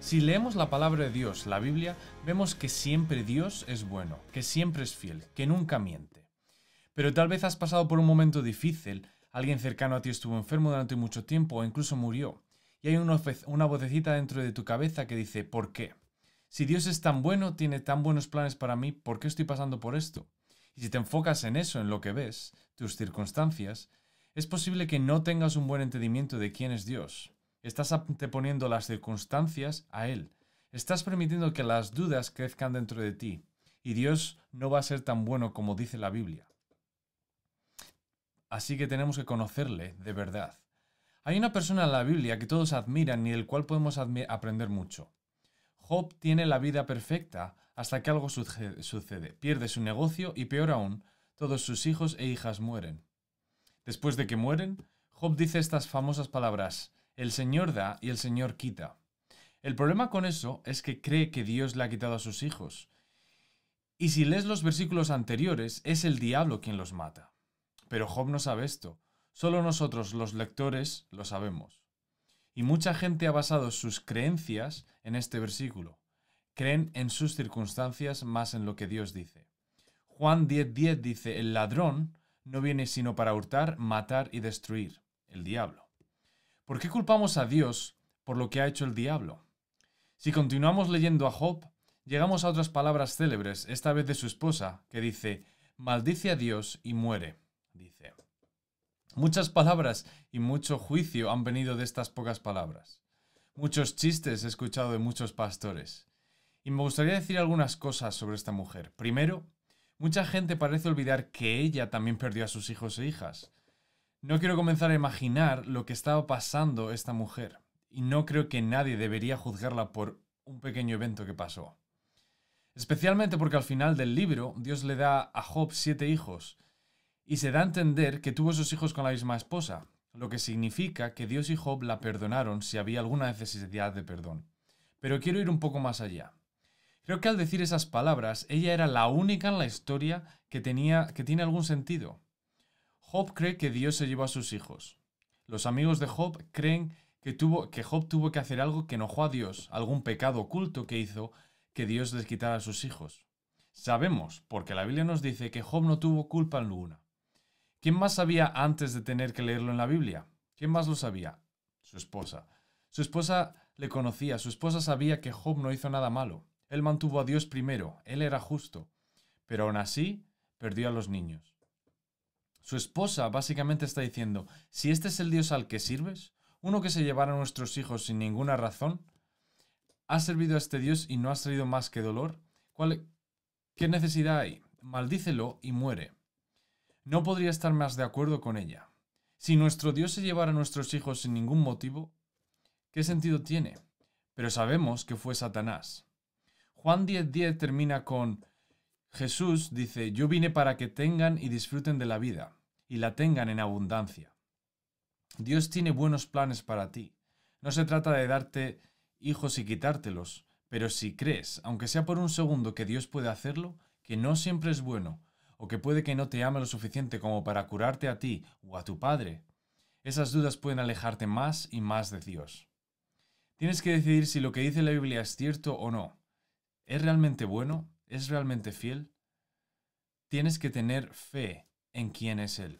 Si leemos la palabra de Dios, la Biblia, vemos que siempre Dios es bueno, que siempre es fiel, que nunca miente. Pero tal vez has pasado por un momento difícil, alguien cercano a ti estuvo enfermo durante mucho tiempo o incluso murió, y hay una vocecita dentro de tu cabeza que dice, ¿por qué? Si Dios es tan bueno, tiene tan buenos planes para mí, ¿por qué estoy pasando por esto? Y si te enfocas en eso, en lo que ves, tus circunstancias, es posible que no tengas un buen entendimiento de quién es Dios. Estás anteponiendo las circunstancias a Él. Estás permitiendo que las dudas crezcan dentro de ti. Y Dios no va a ser tan bueno como dice la Biblia. Así que tenemos que conocerle de verdad. Hay una persona en la Biblia que todos admiran y del cual podemos aprender mucho. Job tiene la vida perfecta hasta que algo sucede. Pierde su negocio y peor aún, todos sus hijos e hijas mueren. Después de que mueren, Job dice estas famosas palabras, el Señor da y el Señor quita. El problema con eso es que cree que Dios le ha quitado a sus hijos. Y si lees los versículos anteriores, es el diablo quien los mata. Pero Job no sabe esto. Solo nosotros, los lectores, lo sabemos. Y mucha gente ha basado sus creencias en este versículo. Creen en sus circunstancias más en lo que Dios dice. Juan 10:10 10 dice, el ladrón no viene sino para hurtar, matar y destruir, el diablo. ¿Por qué culpamos a Dios por lo que ha hecho el diablo? Si continuamos leyendo a Job, llegamos a otras palabras célebres, esta vez de su esposa, que dice, maldice a Dios y muere, dice. Muchas palabras y mucho juicio han venido de estas pocas palabras. Muchos chistes he escuchado de muchos pastores. Y me gustaría decir algunas cosas sobre esta mujer. Primero, mucha gente parece olvidar que ella también perdió a sus hijos e hijas. No quiero comenzar a imaginar lo que estaba pasando esta mujer, y no creo que nadie debería juzgarla por un pequeño evento que pasó. Especialmente porque al final del libro Dios le da a Job siete hijos, y se da a entender que tuvo esos hijos con la misma esposa, lo que significa que Dios y Job la perdonaron si había alguna necesidad de perdón. Pero quiero ir un poco más allá. Creo que al decir esas palabras, ella era la única en la historia que, tenía, que tiene algún sentido. Job cree que Dios se llevó a sus hijos. Los amigos de Job creen que, tuvo, que Job tuvo que hacer algo que enojó a Dios, algún pecado oculto que hizo que Dios les quitara a sus hijos. Sabemos, porque la Biblia nos dice que Job no tuvo culpa alguna. ¿Quién más sabía antes de tener que leerlo en la Biblia? ¿Quién más lo sabía? Su esposa. Su esposa le conocía, su esposa sabía que Job no hizo nada malo. Él mantuvo a Dios primero, él era justo. Pero aún así, perdió a los niños. Su esposa básicamente está diciendo, si este es el Dios al que sirves, uno que se llevara a nuestros hijos sin ninguna razón, has servido a este Dios y no has traído más que dolor, ¿qué necesidad hay? Maldícelo y muere. No podría estar más de acuerdo con ella. Si nuestro Dios se llevara a nuestros hijos sin ningún motivo, ¿qué sentido tiene? Pero sabemos que fue Satanás. Juan 10.10 10 termina con Jesús dice, yo vine para que tengan y disfruten de la vida y la tengan en abundancia. Dios tiene buenos planes para ti. No se trata de darte hijos y quitártelos, pero si crees, aunque sea por un segundo, que Dios puede hacerlo, que no siempre es bueno, o que puede que no te ame lo suficiente como para curarte a ti o a tu padre, esas dudas pueden alejarte más y más de Dios. Tienes que decidir si lo que dice la Biblia es cierto o no. ¿Es realmente bueno? ¿Es realmente fiel? Tienes que tener fe en quién es Él.